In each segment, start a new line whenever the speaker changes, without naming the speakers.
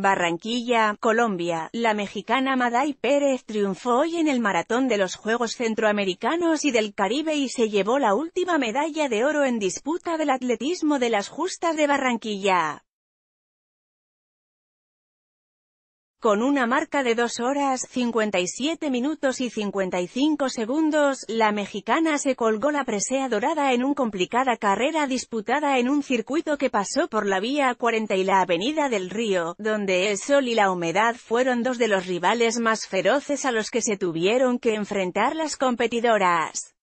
Barranquilla, Colombia, la mexicana Maday Pérez triunfó hoy en el maratón de los Juegos Centroamericanos y del Caribe y se llevó la última medalla de oro en disputa del atletismo de las justas de Barranquilla. Con una marca de 2 horas, 57 minutos y 55 segundos, la mexicana se colgó la presea dorada en una complicada carrera disputada en un circuito que pasó por la vía 40 y la avenida del río, donde el sol y la humedad fueron dos de los rivales más feroces a los que se tuvieron que enfrentar las competidoras.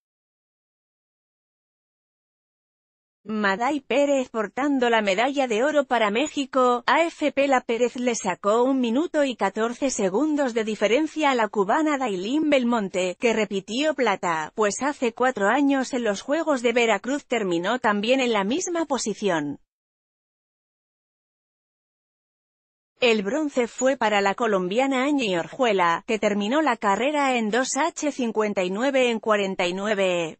Maday Pérez portando la medalla de oro para México, AFP La Pérez le sacó un minuto y 14 segundos de diferencia a la cubana Dailin Belmonte, que repitió plata, pues hace cuatro años en los Juegos de Veracruz terminó también en la misma posición. El bronce fue para la colombiana Añi Orjuela, que terminó la carrera en 2H59 en 49.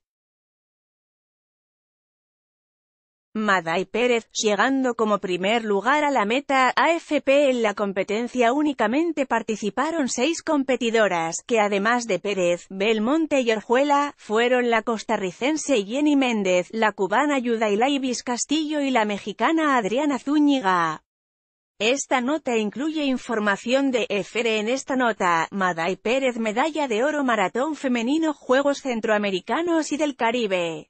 Maday Pérez, llegando como primer lugar a la meta AFP en la competencia únicamente participaron seis competidoras, que además de Pérez, Belmonte y Orjuela, fueron la costarricense Jenny Méndez, la cubana Ibis Castillo y la mexicana Adriana Zúñiga. Esta nota incluye información de EFERE en esta nota, Maday Pérez medalla de oro maratón femenino Juegos Centroamericanos y del Caribe.